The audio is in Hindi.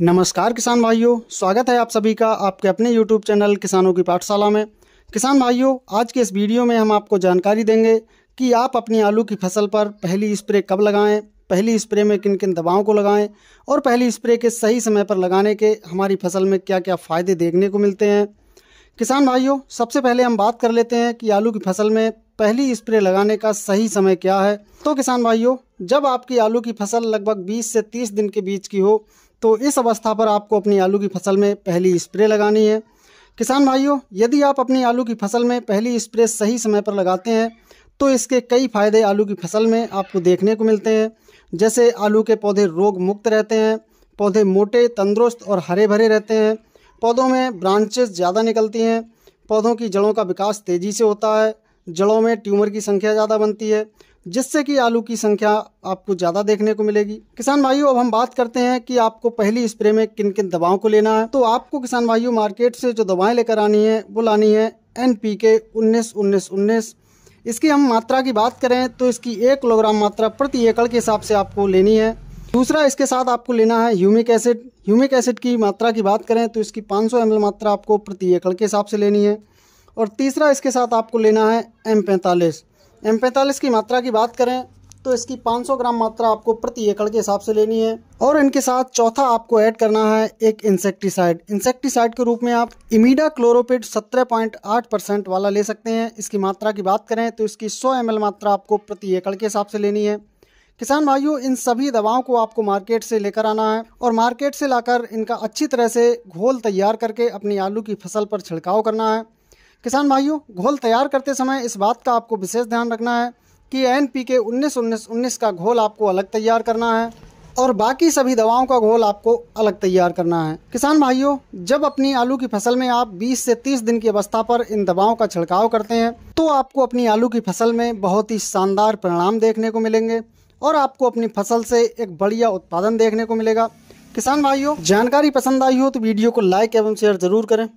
नमस्कार किसान भाइयों स्वागत है आप सभी का आपके अपने यूट्यूब चैनल किसानों की पाठशाला में किसान भाइयों आज के इस वीडियो में हम आपको जानकारी देंगे कि आप अपनी आलू की फसल पर पहली स्प्रे कब लगाएं पहली स्प्रे में किन किन दवाओं को लगाएं और पहली स्प्रे के सही समय पर लगाने के हमारी फसल में क्या क्या फ़ायदे देखने को मिलते हैं किसान भाइयों सबसे पहले हम बात कर लेते हैं कि आलू की फसल में पहली स्प्रे लगाने का सही समय क्या है तो किसान भाइयों जब आपकी आलू की फसल लगभग 20 से 30 दिन के बीच की हो तो इस अवस्था पर आपको अपनी आलू की फसल में पहली स्प्रे लगानी है किसान भाइयों यदि आप अपनी आलू की फसल में पहली स्प्रे सही समय पर लगाते हैं तो इसके कई फायदे आलू की फसल में आपको देखने को मिलते हैं जैसे आलू के पौधे रोग मुक्त रहते हैं पौधे मोटे तंदुरुस्त और हरे भरे रहते हैं पौधों में ब्रांचेस ज़्यादा निकलती हैं पौधों की जड़ों का विकास तेज़ी से होता है जड़ों में ट्यूमर की संख्या ज़्यादा बनती है जिससे कि आलू की संख्या आपको ज़्यादा देखने को मिलेगी किसान भाइयों अब हम बात करते हैं कि आपको पहली स्प्रे में किन किन दवाओं को लेना है तो आपको किसान भाइयों मार्केट से जो दवाएं लेकर आनी है वो लानी है एन पी के उन्नीस उन्नीस उन्नीस इसकी हम मात्रा की बात करें तो इसकी एक किलोग्राम मात्रा प्रति एकड़ के हिसाब से आपको लेनी है दूसरा इसके साथ आपको लेना है ह्यूमिक एसिड ह्यूमिक एसिड की मात्रा की बात करें तो इसकी 500 सौ मात्रा आपको प्रति एकड़ के हिसाब से लेनी है और तीसरा इसके साथ आपको लेना है एम पैंतालीस एम पैंतालीस की मात्रा की बात करें तो इसकी 500 ग्राम मात्रा आपको प्रति एकड़ के हिसाब से लेनी है और इनके साथ चौथा आपको ऐड करना है एक इंसेक्टिसाइड इंसेक्टिसाइड के रूप में आप इमीडा क्लोरोपिड 17.8 परसेंट वाला ले सकते हैं इसकी मात्रा की बात करें तो इसकी 100 एम मात्रा आपको प्रति एकड़ के हिसाब से लेनी है किसान भाइयों इन सभी दवाओं को आपको मार्केट से लेकर आना है और मार्केट से लाकर इनका अच्छी तरह से घोल तैयार करके अपनी आलू की फसल पर छिड़काव करना है किसान भाइयों घोल तैयार करते समय इस बात का आपको विशेष ध्यान रखना है कि एन पी के उन्नीस उन्नीस उन्नीस का घोल आपको अलग तैयार करना है और बाकी सभी दवाओं का घोल आपको अलग तैयार करना है किसान भाइयों जब अपनी आलू की फसल में आप 20 से 30 दिन की अवस्था पर इन दवाओं का छिड़काव करते हैं तो आपको अपनी आलू की फसल में बहुत ही शानदार परिणाम देखने को मिलेंगे और आपको अपनी फसल से एक बढ़िया उत्पादन देखने को मिलेगा किसान भाइयों जानकारी पसंद आई हो तो वीडियो को लाइक एवं शेयर जरूर करें